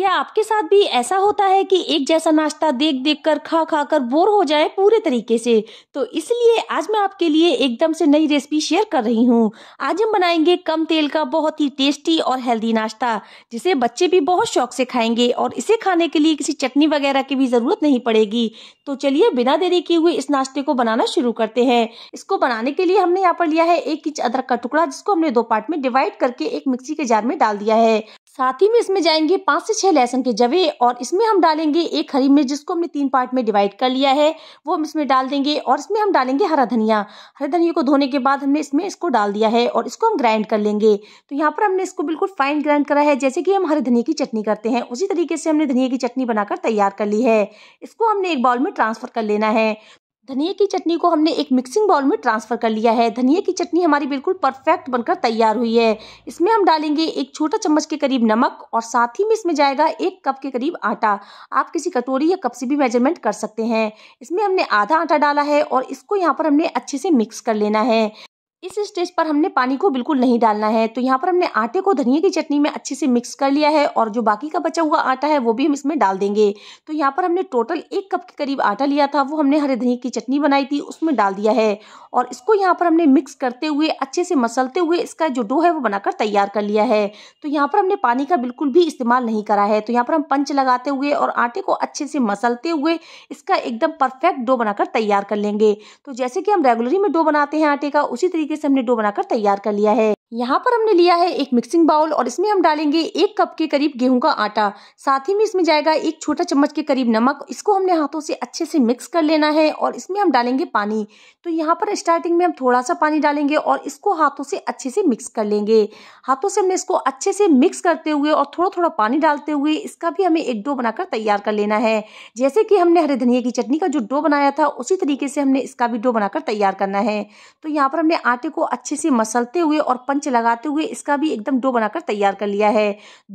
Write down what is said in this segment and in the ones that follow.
क्या आपके साथ भी ऐसा होता है कि एक जैसा नाश्ता देख देख कर खा खा कर बोर हो जाए पूरे तरीके से तो इसलिए आज मैं आपके लिए एकदम से नई रेसिपी शेयर कर रही हूँ आज हम बनाएंगे कम तेल का बहुत ही टेस्टी और हेल्दी नाश्ता जिसे बच्चे भी बहुत शौक से खाएंगे और इसे खाने के लिए किसी चटनी वगैरह की भी जरूरत नहीं पड़ेगी तो चलिए बिना देरी किए हुए इस नाश्ते को बनाना शुरू करते हैं इसको बनाने के लिए हमने यहाँ पर लिया है एक इंच अदरक का टुकड़ा जिसको हमने दो पार्ट में डिवाइड करके एक मिक्सी के जार में डाल दिया है साथ ही में इसमें जाएंगे पाँच से छह लहसुन के जवे और इसमें हम डालेंगे एक हरी मिर्च जिसको हमने तीन पार्ट में डिवाइड कर लिया है वो हम इसमें डाल देंगे और इसमें हम डालेंगे हरा धनिया हरा धनिया को धोने के बाद हमने इसमें इसको डाल दिया है और इसको हम ग्राइंड कर लेंगे तो यहाँ पर हमने इसको बिल्कुल फाइन ग्राइंड करा है जैसे कि हम हरे धनिया की चटनी करते हैं उसी तरीके से हमने धनिया की चटनी बनाकर तैयार कर ली है इसको हमने एक बाउल में ट्रांसफ़र कर लेना है धनिया की चटनी को हमने एक मिक्सिंग बाउल में ट्रांसफ़र कर लिया है धनिया की चटनी हमारी बिल्कुल परफेक्ट बनकर तैयार हुई है इसमें हम डालेंगे एक छोटा चम्मच के करीब नमक और साथ ही में इसमें जाएगा एक कप के करीब आटा आप किसी कटोरी या कप से भी मेजरमेंट कर सकते हैं इसमें हमने आधा आटा डाला है और इसको यहाँ पर हमने अच्छे से मिक्स कर लेना है इस स्टेज पर हमने पानी को बिल्कुल नहीं डालना है तो यहाँ पर हमने आटे को धनिया की चटनी में अच्छे से मिक्स कर लिया है और जो बाकी का बचा हुआ आटा है वो भी हम इसमें डाल देंगे तो यहाँ पर हमने टोटल एक कप के करीब आटा लिया था वो हमने हरे धनिया की चटनी बनाई थी उसमें डाल दिया है और इसको यहाँ पर हमने मिक्स करते हुए अच्छे से मसलते हुए इसका जो डो है वो बनाकर तैयार कर लिया है तो यहाँ पर हमने पानी का बिल्कुल भी इस्तेमाल नहीं करा है तो यहाँ पर हम पंच लगाते हुए और आटे को अच्छे से मसलते हुए इसका एकदम परफेक्ट डो बनाकर तैयार कर लेंगे तो जैसे कि हम रेगुलरी में डो बनाते हैं आटे का उसी तरीके से हमने डो बनाकर तैयार कर लिया है यहाँ पर हमने लिया है एक मिक्सिंग बाउल और इसमें हम डालेंगे एक कप के करीब गेहूं का आटा साथ ही में इसमें जाएगा एक छोटा चम्मच के करीब नमक इसको हमने हाथों से अच्छे से मिक्स कर लेना है और इसमें हम डालेंगे पानी तो यहाँ पर स्टार्टिंग में हम थोड़ा सा पानी डालेंगे और इसको हाथों से अच्छे से मिक्स कर लेंगे हाथों से हमने इसको अच्छे से मिक्स करते हुए और थोड़ा थोड़ा पानी डालते हुए इसका भी हमें एक डो बनाकर तैयार कर लेना है जैसे कि हमने हरे धनिया की चटनी का जो डो बनाया था उसी तरीके से हमने इसका भी डो बनाकर तैयार करना है तो यहाँ पर हमने आटे को अच्छे से मसलते हुए और पंच लगाते हुए इसका भी एकदम डो बनाकर तैयार कर लिया है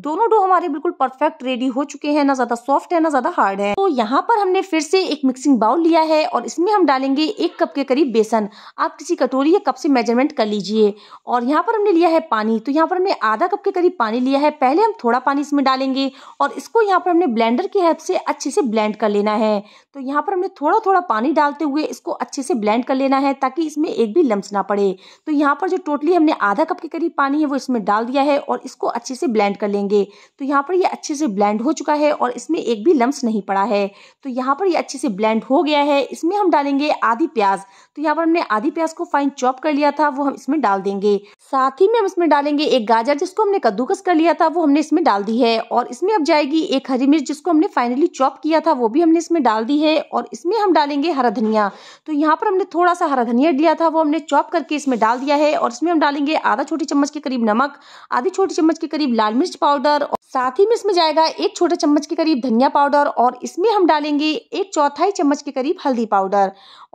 दोनों डो हमारे बिल्कुल परफेक्ट रेडी हो चुके हैं ना ज्यादा सॉफ्ट है ना ज्यादा हार्ड है तो यहाँ पर हमने फिर से एक मिक्सिंग बाउल लिया है और इसमें हम डालेंगे एक कप के करीब बेसन आप किसी कटोरी या कप से मेजरमेंट कर लीजिए और यहाँ पर हमने लिया है पानी तो यहाँ पर हमने आधा कप के करीब पानी लिया है पहले हम थोड़ा पानी इसमें डालेंगे और इसको यहाँ पर हमने ब्लेंडर की हेल्प से अच्छे से ब्लेंड कर लेना है तो यहाँ पर हमने थोड़ा थोड़ा पानी डालते हुए इसको अच्छे से ब्लेंड कर लेना है ताकि इसमें एक भी लम्स ना पड़े तो यहाँ पर जो टोटली हमने आधा कप के करीब पानी है वो इसमें डाल दिया है और इसको अच्छे से ब्लेंड कर लेंगे तो यहाँ पर ये अच्छे से ब्लेंड हो चुका है और इसमें एक भी लम्स नहीं पड़ा है तो यहाँ पर ये अच्छे से ब्लेंड हो गया है इसमें हम डालेंगे आधी प्याज तो यहाँ पर हमने आधी प्याज को फाइन चॉप कर लिया था वो हम इसमें डाल देंगे साथ ही में हम इसमें डालेंगे एक गाजर जिसको हमने कद्दूकस कर लिया था वो हमने इसमें डाल दी है और इसमें अब जाएगी एक हरी मिर्च जिसको हमने फाइनली चॉप किया था वो भी हमने इसमें डाल दी है और इसमें हम डालेंगे हरा धनिया तो यहाँ पर हमने थोड़ा सा हरा धनिया लिया था वो हमने चॉप करके इसमें डाल दिया है और इसमें हम डालेंगे आधा छोटी चम्मच के करीब नमक आधी छोटी चम्मच के करीब लाल मिर्च पाउडर और साथ ही में इसमें जाएगा एक छोटे चम्मच के करीब धनिया पाउडर और इसमें हम डालेंगे एक चौथाई चम्मच के करीब हल्दी पाउडर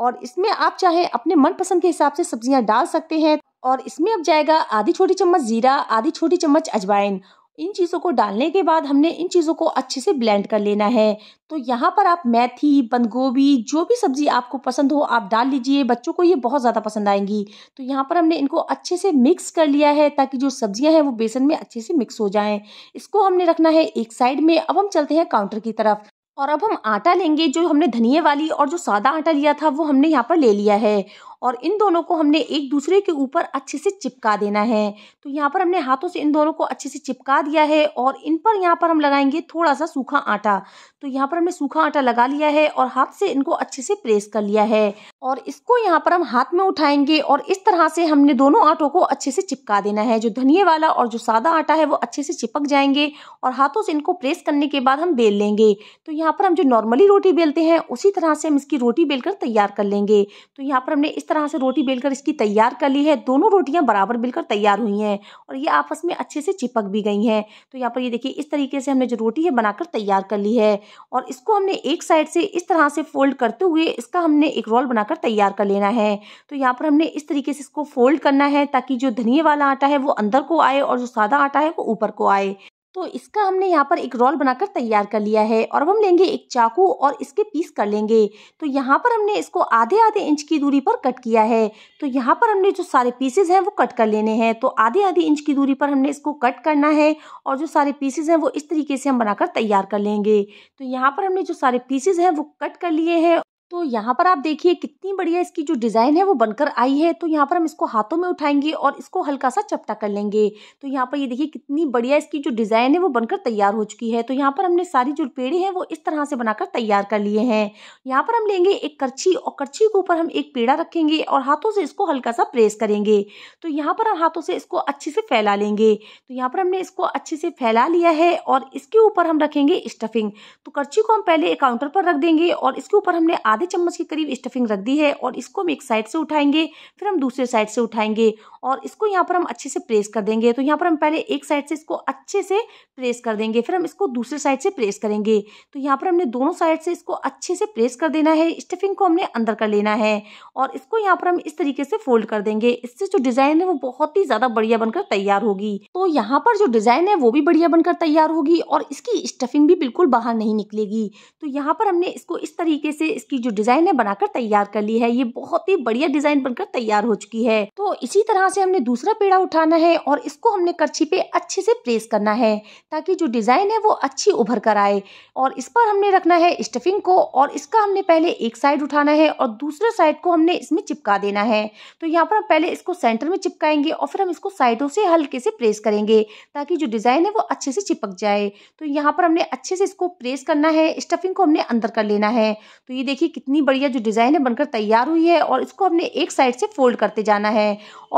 और इसमें आप चाहे अपने मनपसंद के हिसाब से सब्जियां डाल सकते हैं और इसमें अब जाएगा आधी छोटी चम्मच जीरा आधी छोटी चम्मच अजवाइन इन चीज़ों को डालने के बाद हमने इन चीज़ों को अच्छे से ब्लेंड कर लेना है तो यहाँ पर आप मेथी बंद गोभी जो भी सब्ज़ी आपको पसंद हो आप डाल लीजिए बच्चों को ये बहुत ज़्यादा पसंद आएंगी तो यहाँ पर हमने इनको अच्छे से मिक्स कर लिया है ताकि जो सब्ज़ियाँ हैं वो बेसन में अच्छे से मिक्स हो जाएँ इसको हमने रखना है एक साइड में अब हम चलते हैं काउंटर की तरफ और अब हम आटा लेंगे जो हमने धनिए वाली और जो सादा आटा लिया था वो हमने यहाँ पर ले लिया है और इन दोनों को हमने एक दूसरे के ऊपर अच्छे से चिपका देना है तो यहाँ पर हमने हाथों से इन दोनों को अच्छे से चिपका दिया है और इन पर यहाँ पर हम लगाएंगे थोड़ा सा सूखा आटा तो यहाँ पर हमने सूखा आटा लगा लिया है और हाथ से इनको अच्छे से प्रेस कर लिया है और इसको यहाँ पर हम हाथ में उठाएंगे और इस तरह से हमने दोनों आटों को अच्छे से चिपका देना है जो धनिया वाला और जो सादा आटा है वो अच्छे से चिपक जाएंगे और हाथों से इनको प्रेस करने के बाद हम बेल लेंगे तो यहाँ पर हम जो नॉर्मली रोटी बेलते हैं उसी तरह से हम इसकी रोटी बेलकर तैयार कर लेंगे तो यहाँ पर हमने इस तरह से रोटी बेलकर इसकी तैयार कर ली है दोनों रोटियां बराबर बिलकर तैयार हुई हैं और ये आपस में अच्छे से चिपक भी गई हैं तो यहाँ पर ये देखिए इस तरीके से हमने जो रोटी है बनाकर तैयार कर ली है और इसको हमने एक साइड से इस तरह से फोल्ड करते हुए इसका हमने एक रोल बनाकर तैयार कर लेना है तो यहाँ पर हमने इस तरीके से इसको फोल्ड करना है ताकि जो धनिए वाला आटा है वो अंदर को आए और जो सादा आटा है वो ऊपर को आए तो इसका हमने यहाँ पर एक रोल बनाकर तैयार कर लिया है और अब हम लेंगे एक चाकू और इसके पीस कर लेंगे तो यहाँ पर हमने इसको आधे आधे इंच की दूरी पर कट किया है तो यहाँ पर हमने जो सारे पीसेज हैं वो कट कर लेने हैं तो आधे आधे इंच की दूरी पर हमने इसको कट करना है और जो सारे पीसेज हैं वो इस तरीके से हम बनाकर तैयार कर लेंगे तो यहाँ पर हमने जो सारे पीसेज हैं वो कट कर लिए हैं तो यहाँ पर आप देखिए कितनी बढ़िया इसकी जो डिज़ाइन है वो बनकर आई है तो यहाँ पर हम इसको हाथों में उठाएंगे और इसको हल्का सा चपटा कर लेंगे तो यहाँ पर ये देखिए कितनी बढ़िया इसकी जो डिज़ाइन है वो बनकर तैयार हो चुकी है तो यहाँ पर हमने सारी जो पेड़े हैं वो इस तरह से बनाकर तैयार कर लिए हैं यहाँ पर हम लेंगे एक करछी और करछी के ऊपर हम एक पेड़ा रखेंगे और हाथों से इसको हल्का सा प्रेस करेंगे तो यहाँ पर हम हाथों से इसको अच्छे से फैला लेंगे तो यहाँ पर हमने इसको अच्छे से फैला लिया है और इसके ऊपर हम रखेंगे स्टफिंग तो करछी को हम पहले काउंटर पर रख देंगे और इसके ऊपर हमने आधा आधे चम्मच के करीब स्टफिंग रख दी है और इसको हम एक साइड से उठाएंगे फिर हम दूसरे साइड से उठाएंगे और इसको यहाँ पर हम अच्छे से प्रेस कर देंगे तो यहाँ पर हम पहले एक साइड से इसको अच्छे से प्रेस कर देंगे फिर हम इसको दूसरे साइड से प्रेस करेंगे तो यहाँ पर हमने दोनों साइड से इसको अच्छे से प्रेस कर देना है स्टफिंग को हमने अंदर कर लेना है और इसको यहाँ पर हम इस तरीके से फोल्ड कर देंगे इससे जो डिज़ाइन है वो बहुत ही ज़्यादा बढ़िया बनकर तैयार होगी तो यहाँ पर जो डिज़ाइन है वो भी बढ़िया बनकर तैयार होगी और इसकी स्टफिंग भी बिल्कुल बाहर नहीं निकलेगी तो यहाँ पर हमने इसको इस तरीके से इसकी जो जो डिजाइन है बनाकर तैयार कर ली है ये बहुत ही बढ़िया डिजाइन बनकर तैयार हो चुकी है तो इसी तरह से हमने दूसरा पेड़ा उठाना है और इसको हमने करछी पे अच्छे से प्रेस करना है ताकि जो डिजाइन है वो अच्छी उभर कर आए और इस पर हमने रखना है स्टफिंग को और इसका हमने पहले एक साइड उठाना है और दूसरे साइड को हमने इसमें चिपका देना है तो यहाँ पर हम पहले इसको सेंटर में चिपकाएंगे और फिर हम इसको साइडों से हल्के से प्रेस करेंगे ताकि जो डिजाइन है वो अच्छे से चिपक जाए तो यहाँ पर हमने अच्छे से इसको प्रेस करना है स्टफिंग को हमने अंदर कर लेना है तो ये देखिए कितनी बढ़िया जो डिज़ाइन है बनकर तैयार हुई है और इसको हमने एक साइड से फोल्ड करते जाना है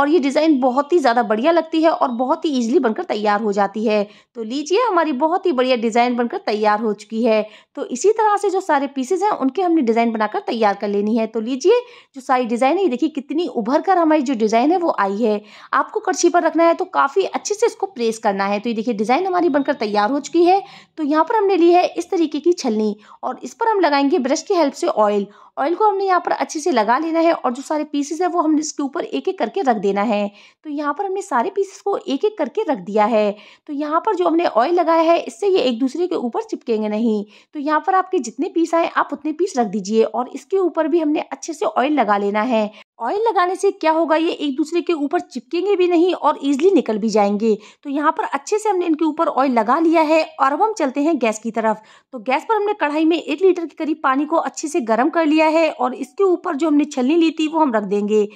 और ये डिज़ाइन बहुत ही ज़्यादा बढ़िया लगती है और बहुत ही ईजिली बनकर तैयार हो जाती है तो लीजिए हमारी बहुत ही बढ़िया डिज़ाइन बनकर तैयार हो चुकी है तो इसी तरह से जो सारे पीसेज हैं उनके हमने डिज़ाइन बनाकर तैयार कर लेनी है तो लीजिए जो सारी डिज़ाइन है ये देखिए कितनी उभर कर हमारी जो डिज़ाइन है वो आई है आपको कड़छी पर रखना है तो काफ़ी अच्छे से इसको प्रेस करना है तो ये देखिए डिज़ाइन हमारी बनकर तैयार हो चुकी है तो यहाँ पर हमने ली है इस तरीके की छलनी और इस पर हम लगाएंगे ब्रश की हेल्प से ऑयल ऑयल ऑयल को हमने यहाँ पर अच्छे से लगा लेना है और जो सारे पीसेस है वो हमने इसके ऊपर एक एक करके रख देना है तो यहाँ पर हमने सारे पीसेस को एक एक करके रख दिया है तो यहाँ पर जो हमने ऑयल लगाया है इससे ये एक दूसरे के ऊपर चिपकेंगे नहीं तो यहाँ पर आपके जितने पीस आए आप उतने पीस रख दीजिए और इसके ऊपर भी हमने अच्छे से ऑयल लगा लेना है ऑयल लगाने से क्या होगा ये एक दूसरे के ऊपर चिपकेंगे भी नहीं और ईजिली निकल भी जाएंगे तो यहाँ पर अच्छे से हमने इनके ऊपर ऑयल लगा लिया है और अब हम चलते हैं गैस की तरफ तो गैस पर हमने कढ़ाई में एक लीटर के करीब पानी को अच्छे से गर्म कर लिया है और इसके ऊपर जो हमने छलनी ली थी वो हम रख देंगे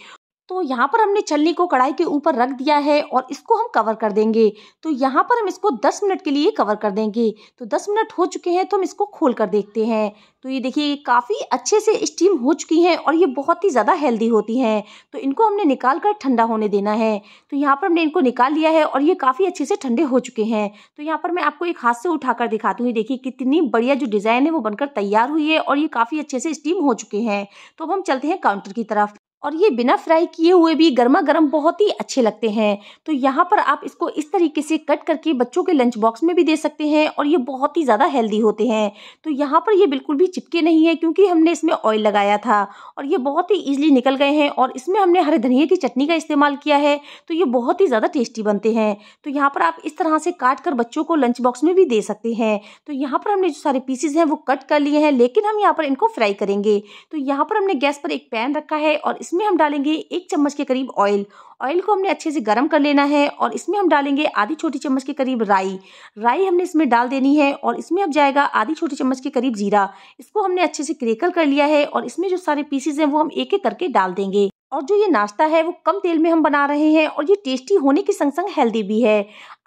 तो यहाँ पर हमने छलनी को कढ़ाई के ऊपर रख दिया है और इसको हम कवर कर देंगे तो यहाँ पर हम इसको 10 मिनट के लिए कवर कर देंगे तो 10 मिनट हो चुके हैं तो हम इसको खोल कर देखते हैं तो ये देखिए काफ़ी अच्छे से स्टीम हो चुकी हैं और ये बहुत ही ज़्यादा हेल्दी होती हैं तो इनको हमने निकाल कर ठंडा होने देना है तो यहाँ पर हमने इनको निकाल लिया है और ये काफ़ी अच्छे से ठंडे हो चुके हैं तो यहाँ पर मैं आपको एक हाथ से उठा कर दिखाती हूँ देखिए कितनी बढ़िया जो डिज़ाइन है वो बनकर तैयार हुई है और ये काफ़ी अच्छे से स्टीम हो चुके हैं तो अब हम चलते हैं काउंटर की तरफ और ये बिना फ्राई किए हुए भी गर्मा गर्म बहुत ही अच्छे लगते हैं तो यहाँ पर आप इसको इस तरीके से कट करके बच्चों के लंच बॉक्स में भी दे सकते हैं और ये बहुत ही ज़्यादा हेल्दी होते हैं तो यहाँ पर ये बिल्कुल भी चिपके नहीं है क्योंकि हमने इसमें ऑयल लगाया था और ये बहुत ही ईजिली निकल गए हैं और इसमें हमने हरे धनिया की चटनी का इस्तेमाल किया है तो ये बहुत ही ज़्यादा टेस्टी बनते हैं तो यहाँ पर आप इस तरह से काट कर बच्चों को लंच बॉक्स में भी दे सकते हैं तो यहाँ पर हमने जो सारे पीसेज हैं वो कट कर लिए हैं लेकिन हम यहाँ पर इनको फ्राई करेंगे तो यहाँ पर हमने गैस पर एक पैन रखा है और इसमें इसमें हम डालेंगे एक चम्मच के करीब ऑयल ऑयल को हमने अच्छे से गर्म कर लेना है और इसमें हम डालेंगे आधी छोटी चम्मच के करीब राई राई हमने इसमें डाल देनी है और इसमें अब जाएगा आधी छोटी चम्मच के करीब जीरा इसको हमने अच्छे से क्रेकल कर लिया है और इसमें जो सारे पीसेज हैं वो हम एक एक करके डाल देंगे और जो ये नाश्ता है वो कम तेल में हम बना रहे हैं और ये टेस्टी होने के संग संग हेल्दी भी है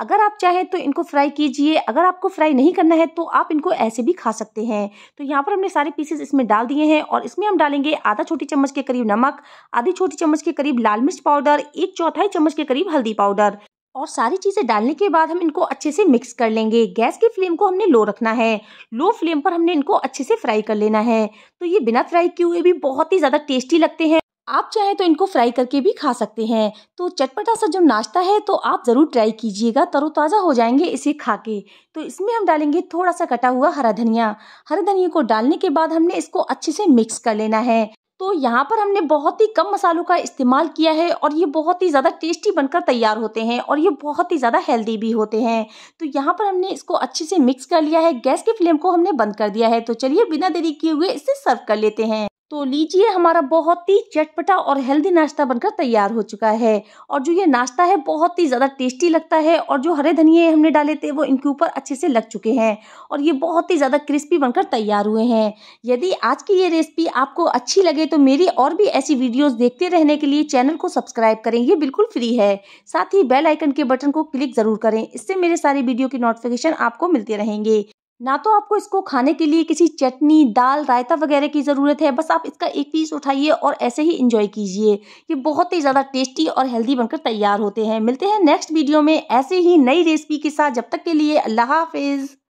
अगर आप चाहें तो इनको फ्राई कीजिए अगर आपको फ्राई नहीं करना है तो आप इनको ऐसे भी खा सकते हैं तो यहाँ पर हमने सारे पीसेस इसमें डाल दिए हैं और इसमें हम डालेंगे आधा छोटी चम्मच के करीब नमक आधी छोटी चम्मच के करीब लाल मिर्च पाउडर एक चौथाई चम्मच के करीब हल्दी पाउडर और सारी चीज़ें डालने के बाद हम इनको अच्छे से मिक्स कर लेंगे गैस की फ्लेम को हमने लो रखना है लो फ्लेम पर हमने इनको अच्छे से फ्राई कर लेना है तो ये बिना फ्राई किए हुए भी बहुत ही ज़्यादा टेस्टी लगते हैं आप चाहे तो इनको फ्राई करके भी खा सकते हैं तो चटपटा सा जो नाश्ता है तो आप ज़रूर ट्राई कीजिएगा तरोताज़ा हो जाएंगे इसे खा के तो इसमें हम डालेंगे थोड़ा सा कटा हुआ हरा धनिया हरा धनिया को डालने के बाद हमने इसको अच्छे से मिक्स कर लेना है तो यहाँ पर हमने बहुत ही कम मसालों का इस्तेमाल किया है और ये बहुत ही ज़्यादा टेस्टी बनकर तैयार होते हैं और ये बहुत ही ज़्यादा हेल्दी भी होते हैं तो यहाँ पर हमने इसको अच्छे से मिक्स कर लिया है गैस के फ्लेम को हमने बंद कर दिया है तो चलिए बिना देरी किए हुए इसे सर्व कर लेते हैं तो लीजिए हमारा बहुत ही चटपटा और हेल्दी नाश्ता बनकर तैयार हो चुका है और जो ये नाश्ता है बहुत ही ज़्यादा टेस्टी लगता है और जो हरे धनिए हमने डाले थे वो इनके ऊपर अच्छे से लग चुके हैं और ये बहुत ही ज़्यादा क्रिस्पी बनकर तैयार हुए हैं यदि आज की ये रेसिपी आपको अच्छी लगे तो मेरी और भी ऐसी वीडियोज़ देखते रहने के लिए चैनल को सब्सक्राइब करें ये बिल्कुल फ्री है साथ ही बेल आइकन के बटन को क्लिक ज़रूर करें इससे मेरे सारे वीडियो की नोटिफिकेशन आपको मिलते रहेंगे ना तो आपको इसको खाने के लिए किसी चटनी दाल रायता वगैरह की ज़रूरत है बस आप इसका एक पीस उठाइए और ऐसे ही इंजॉय कीजिए ये बहुत ही ज़्यादा टेस्टी और हेल्दी बनकर तैयार होते हैं मिलते हैं नेक्स्ट वीडियो में ऐसे ही नई रेसिपी के साथ जब तक के लिए अल्लाह हाफिज़